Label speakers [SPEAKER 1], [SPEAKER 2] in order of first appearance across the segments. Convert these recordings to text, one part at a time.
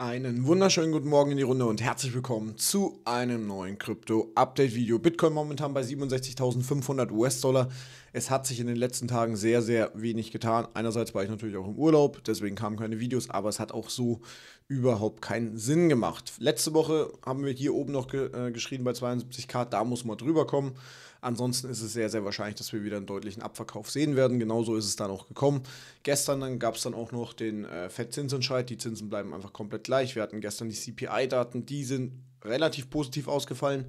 [SPEAKER 1] Einen wunderschönen guten Morgen in die Runde und herzlich willkommen zu einem neuen Krypto-Update-Video. Bitcoin momentan bei 67.500 US-Dollar. Es hat sich in den letzten Tagen sehr, sehr wenig getan. Einerseits war ich natürlich auch im Urlaub, deswegen kamen keine Videos, aber es hat auch so überhaupt keinen Sinn gemacht. Letzte Woche haben wir hier oben noch ge äh, geschrieben bei 72k, da muss man drüber kommen. Ansonsten ist es sehr, sehr wahrscheinlich, dass wir wieder einen deutlichen Abverkauf sehen werden. Genauso ist es dann auch gekommen. Gestern gab es dann auch noch den äh, FED-Zinsentscheid. Die Zinsen bleiben einfach komplett gleich. Wir hatten gestern die CPI-Daten, die sind relativ positiv ausgefallen.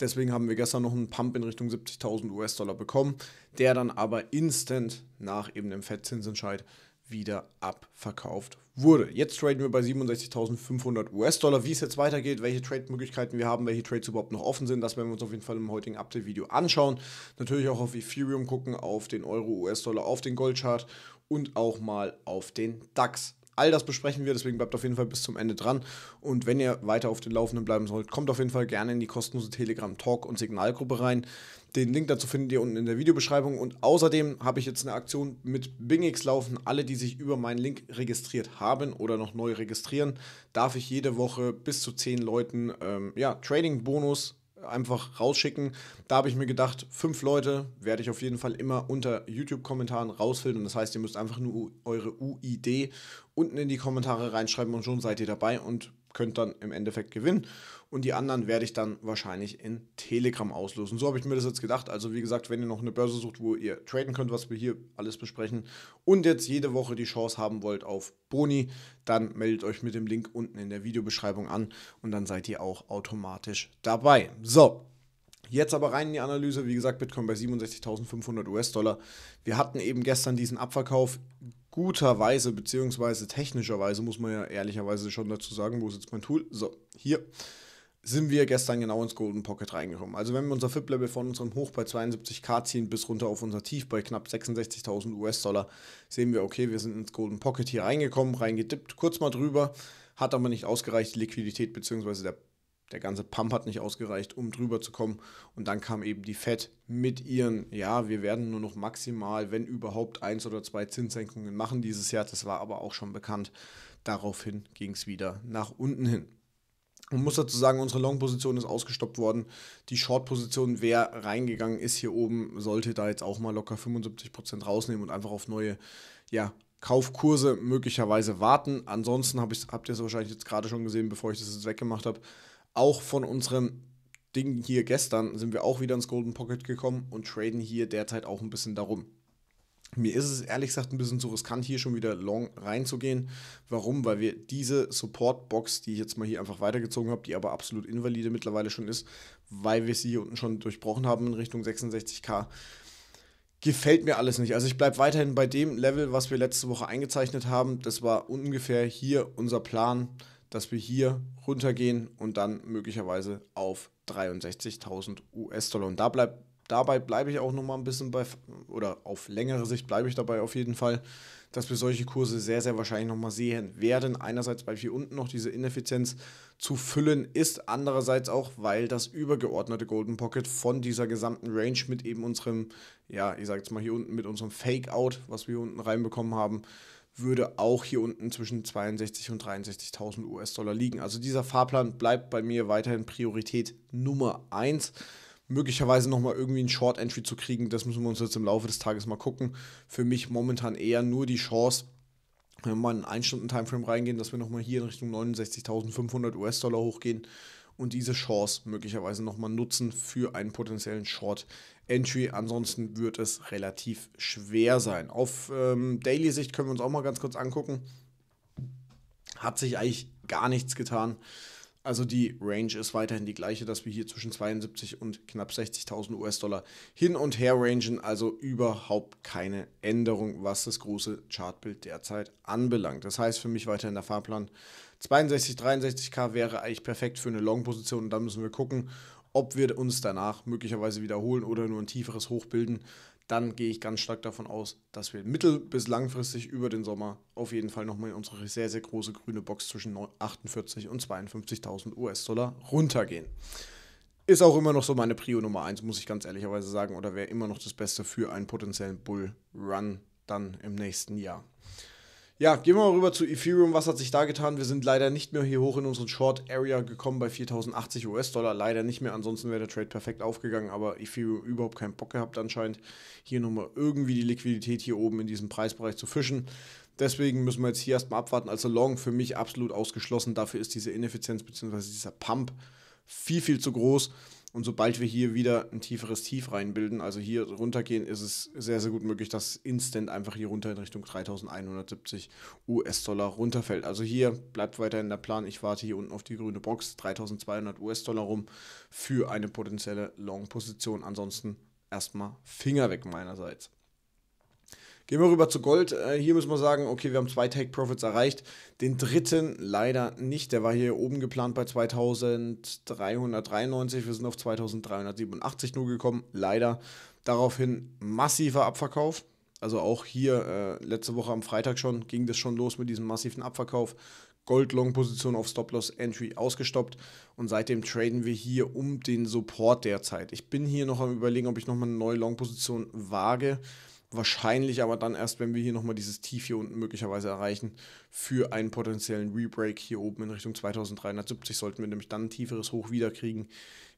[SPEAKER 1] Deswegen haben wir gestern noch einen Pump in Richtung 70.000 US-Dollar bekommen, der dann aber instant nach eben dem fed wieder abverkauft wurde. Jetzt traden wir bei 67.500 US-Dollar. Wie es jetzt weitergeht, welche Trade-Möglichkeiten wir haben, welche Trades überhaupt noch offen sind, das werden wir uns auf jeden Fall im heutigen Update-Video anschauen. Natürlich auch auf Ethereum gucken, auf den Euro, US-Dollar, auf den Goldchart und auch mal auf den DAX. All das besprechen wir, deswegen bleibt auf jeden Fall bis zum Ende dran. Und wenn ihr weiter auf den Laufenden bleiben sollt, kommt auf jeden Fall gerne in die kostenlose Telegram Talk und Signalgruppe rein. Den Link dazu findet ihr unten in der Videobeschreibung. Und außerdem habe ich jetzt eine Aktion mit BingX laufen. Alle, die sich über meinen Link registriert haben oder noch neu registrieren, darf ich jede Woche bis zu 10 Leuten ähm, ja, Trading-Bonus einfach rausschicken. Da habe ich mir gedacht, fünf Leute werde ich auf jeden Fall immer unter YouTube-Kommentaren rausfiltern. Das heißt, ihr müsst einfach nur eure UID unten in die Kommentare reinschreiben und schon seid ihr dabei und könnte dann im Endeffekt gewinnen. Und die anderen werde ich dann wahrscheinlich in Telegram auslösen. So habe ich mir das jetzt gedacht. Also wie gesagt, wenn ihr noch eine Börse sucht, wo ihr traden könnt, was wir hier alles besprechen und jetzt jede Woche die Chance haben wollt auf Boni, dann meldet euch mit dem Link unten in der Videobeschreibung an und dann seid ihr auch automatisch dabei. So, Jetzt aber rein in die Analyse. Wie gesagt, Bitcoin bei 67.500 US-Dollar. Wir hatten eben gestern diesen Abverkauf guterweise, beziehungsweise technischerweise, muss man ja ehrlicherweise schon dazu sagen, wo ist jetzt mein Tool? So, hier sind wir gestern genau ins Golden Pocket reingekommen. Also wenn wir unser FIP-Level von unserem Hoch bei 72k ziehen bis runter auf unser Tief bei knapp 66.000 US-Dollar, sehen wir, okay, wir sind ins Golden Pocket hier reingekommen, reingedippt, kurz mal drüber, hat aber nicht ausgereicht, die Liquidität bzw. der der ganze Pump hat nicht ausgereicht, um drüber zu kommen. Und dann kam eben die Fed mit ihren, ja, wir werden nur noch maximal, wenn überhaupt, eins oder zwei Zinssenkungen machen dieses Jahr. Das war aber auch schon bekannt. Daraufhin ging es wieder nach unten hin. Man muss dazu sagen, unsere Long-Position ist ausgestoppt worden. Die Short-Position, wer reingegangen ist hier oben, sollte da jetzt auch mal locker 75% rausnehmen und einfach auf neue ja, Kaufkurse möglicherweise warten. Ansonsten hab ich, habt ihr es wahrscheinlich jetzt gerade schon gesehen, bevor ich das jetzt weggemacht habe. Auch von unserem Ding hier gestern sind wir auch wieder ins Golden Pocket gekommen und traden hier derzeit auch ein bisschen darum. Mir ist es ehrlich gesagt ein bisschen zu riskant, hier schon wieder long reinzugehen. Warum? Weil wir diese Support-Box, die ich jetzt mal hier einfach weitergezogen habe, die aber absolut invalide mittlerweile schon ist, weil wir sie hier unten schon durchbrochen haben in Richtung 66k, gefällt mir alles nicht. Also ich bleibe weiterhin bei dem Level, was wir letzte Woche eingezeichnet haben. Das war ungefähr hier unser Plan dass wir hier runtergehen und dann möglicherweise auf 63.000 US-Dollar. Und da bleib, dabei bleibe ich auch nochmal ein bisschen bei, oder auf längere Sicht bleibe ich dabei auf jeden Fall, dass wir solche Kurse sehr, sehr wahrscheinlich nochmal sehen werden. Einerseits, weil hier unten noch diese Ineffizienz zu füllen ist, andererseits auch, weil das übergeordnete Golden Pocket von dieser gesamten Range mit eben unserem, ja, ich sage jetzt mal hier unten mit unserem Fake-Out, was wir hier unten reinbekommen haben, würde auch hier unten zwischen 62.000 und 63.000 US-Dollar liegen. Also dieser Fahrplan bleibt bei mir weiterhin Priorität Nummer 1. Möglicherweise nochmal irgendwie ein Short-Entry zu kriegen, das müssen wir uns jetzt im Laufe des Tages mal gucken. Für mich momentan eher nur die Chance, wenn wir mal in einen 1-Stunden-Timeframe reingehen, dass wir nochmal hier in Richtung 69.500 US-Dollar hochgehen und diese Chance möglicherweise nochmal nutzen für einen potenziellen Short Entry. Ansonsten wird es relativ schwer sein. Auf ähm, Daily-Sicht können wir uns auch mal ganz kurz angucken. Hat sich eigentlich gar nichts getan. Also die Range ist weiterhin die gleiche, dass wir hier zwischen 72 und knapp 60.000 US-Dollar hin und her rangen, also überhaupt keine Änderung, was das große Chartbild derzeit anbelangt. Das heißt für mich weiterhin der Fahrplan 62, 63k wäre eigentlich perfekt für eine Long-Position und dann müssen wir gucken, ob wir uns danach möglicherweise wiederholen oder nur ein tieferes Hoch bilden dann gehe ich ganz stark davon aus, dass wir mittel- bis langfristig über den Sommer auf jeden Fall nochmal in unsere sehr, sehr große grüne Box zwischen 48 und 52.000 US-Dollar runtergehen. Ist auch immer noch so meine Prio Nummer 1, muss ich ganz ehrlicherweise sagen, oder wäre immer noch das Beste für einen potenziellen Bull-Run dann im nächsten Jahr. Ja, gehen wir mal rüber zu Ethereum. Was hat sich da getan? Wir sind leider nicht mehr hier hoch in unseren Short Area gekommen bei 4080 US-Dollar. Leider nicht mehr. Ansonsten wäre der Trade perfekt aufgegangen, aber Ethereum überhaupt keinen Bock gehabt anscheinend. Hier nochmal irgendwie die Liquidität hier oben in diesem Preisbereich zu fischen. Deswegen müssen wir jetzt hier erstmal abwarten. Also Long für mich absolut ausgeschlossen. Dafür ist diese Ineffizienz bzw. dieser Pump viel, viel zu groß. Und sobald wir hier wieder ein tieferes Tief reinbilden, also hier runtergehen, ist es sehr, sehr gut möglich, dass instant einfach hier runter in Richtung 3170 US-Dollar runterfällt. Also hier bleibt weiterhin der Plan. Ich warte hier unten auf die grüne Box, 3200 US-Dollar rum für eine potenzielle Long-Position. Ansonsten erstmal Finger weg meinerseits. Gehen wir rüber zu Gold. Äh, hier müssen wir sagen, okay, wir haben zwei Take Profits erreicht. Den dritten leider nicht. Der war hier oben geplant bei 2393. Wir sind auf 2387 nur gekommen. Leider. Daraufhin massiver Abverkauf. Also auch hier äh, letzte Woche am Freitag schon ging das schon los mit diesem massiven Abverkauf. Gold-Long-Position auf Stop-Loss-Entry ausgestoppt und seitdem traden wir hier um den Support derzeit. Ich bin hier noch am überlegen, ob ich nochmal eine neue Long-Position wage. Wahrscheinlich aber dann erst, wenn wir hier nochmal dieses Tief hier unten möglicherweise erreichen, für einen potenziellen Rebreak hier oben in Richtung 2370 sollten wir nämlich dann ein tieferes Hoch wiederkriegen.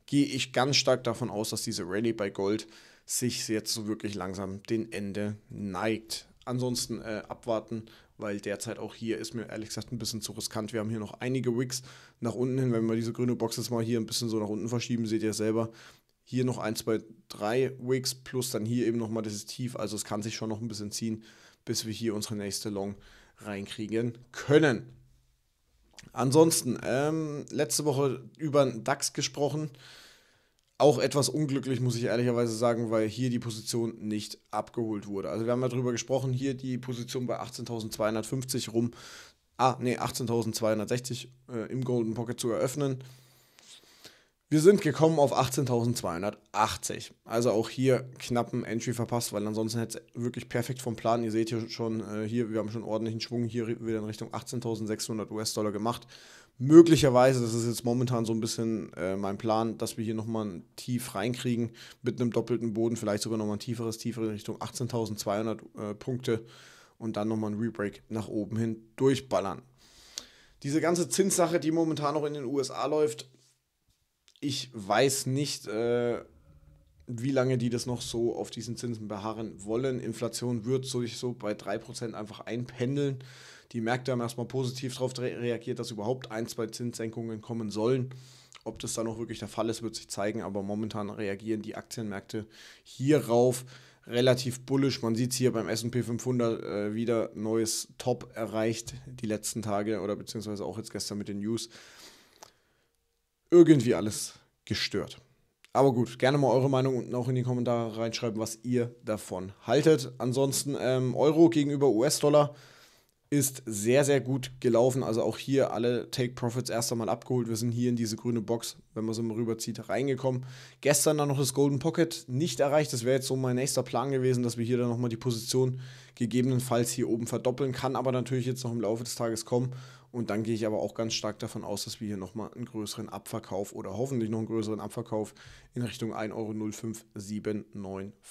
[SPEAKER 1] Gehe ich ganz stark davon aus, dass diese Rallye bei Gold sich jetzt so wirklich langsam den Ende neigt. Ansonsten äh, abwarten, weil derzeit auch hier ist mir ehrlich gesagt ein bisschen zu riskant. Wir haben hier noch einige Wicks nach unten hin. Wenn wir diese grüne Box jetzt mal hier ein bisschen so nach unten verschieben, seht ihr selber, hier noch 1, 2, 3 Wicks plus dann hier eben nochmal dieses Tief. Also es kann sich schon noch ein bisschen ziehen, bis wir hier unsere nächste Long reinkriegen können. Ansonsten, ähm, letzte Woche über den DAX gesprochen. Auch etwas unglücklich, muss ich ehrlicherweise sagen, weil hier die Position nicht abgeholt wurde. Also wir haben ja drüber gesprochen, hier die Position bei 18.250 rum, ah nee, 18.260 äh, im Golden Pocket zu eröffnen. Wir sind gekommen auf 18.280. Also auch hier knappen Entry verpasst, weil ansonsten hätte es wirklich perfekt vom Plan. Ihr seht hier schon, äh, hier, wir haben schon ordentlichen Schwung hier wieder in Richtung 18.600 US-Dollar gemacht. Möglicherweise, das ist jetzt momentan so ein bisschen äh, mein Plan, dass wir hier nochmal ein Tief reinkriegen mit einem doppelten Boden, vielleicht sogar nochmal ein tieferes, tiefere in Richtung 18.200 äh, Punkte und dann nochmal ein Rebreak nach oben hin durchballern. Diese ganze Zinssache, die momentan noch in den USA läuft, ich weiß nicht, äh, wie lange die das noch so auf diesen Zinsen beharren wollen. Inflation wird sich so bei 3% einfach einpendeln. Die Märkte haben erstmal positiv darauf reagiert, dass überhaupt ein, zwei Zinssenkungen kommen sollen. Ob das dann auch wirklich der Fall ist, wird sich zeigen, aber momentan reagieren die Aktienmärkte hierauf relativ bullisch. Man sieht es hier beim SP 500 äh, wieder neues Top erreicht die letzten Tage oder beziehungsweise auch jetzt gestern mit den News irgendwie alles gestört. Aber gut, gerne mal eure Meinung unten auch in die Kommentare reinschreiben, was ihr davon haltet. Ansonsten ähm, Euro gegenüber US-Dollar ist sehr, sehr gut gelaufen. Also auch hier alle Take Profits erst einmal abgeholt. Wir sind hier in diese grüne Box, wenn man so mal rüberzieht, reingekommen. Gestern dann noch das Golden Pocket nicht erreicht. Das wäre jetzt so mein nächster Plan gewesen, dass wir hier dann nochmal die Position gegebenenfalls hier oben verdoppeln. Kann aber natürlich jetzt noch im Laufe des Tages kommen. Und dann gehe ich aber auch ganz stark davon aus, dass wir hier nochmal einen größeren Abverkauf oder hoffentlich noch einen größeren Abverkauf in Richtung 1,05795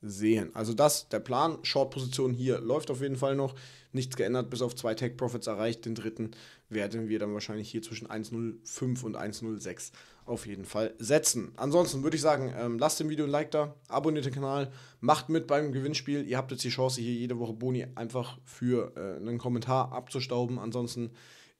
[SPEAKER 1] sehen. Also das, der Plan, Short-Position hier läuft auf jeden Fall noch. Nichts geändert, bis auf zwei Tech-Profits erreicht. Den dritten werden wir dann wahrscheinlich hier zwischen 1,05 und 1,06 auf jeden Fall setzen. Ansonsten würde ich sagen, ähm, lasst dem Video ein Like da, abonniert den Kanal, macht mit beim Gewinnspiel. Ihr habt jetzt die Chance, hier jede Woche Boni einfach für äh, einen Kommentar abzustauben. Ansonsten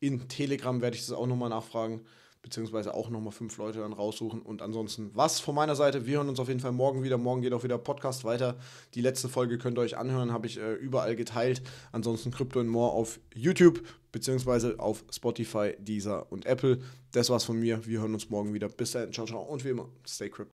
[SPEAKER 1] in Telegram werde ich das auch nochmal nachfragen beziehungsweise auch nochmal fünf Leute dann raussuchen. Und ansonsten was von meiner Seite. Wir hören uns auf jeden Fall morgen wieder. Morgen geht auch wieder Podcast weiter. Die letzte Folge könnt ihr euch anhören, habe ich äh, überall geteilt. Ansonsten Crypto and More auf YouTube, beziehungsweise auf Spotify, Deezer und Apple. Das war's von mir. Wir hören uns morgen wieder. Bis dahin, ciao, ciao und wie immer, stay crypto.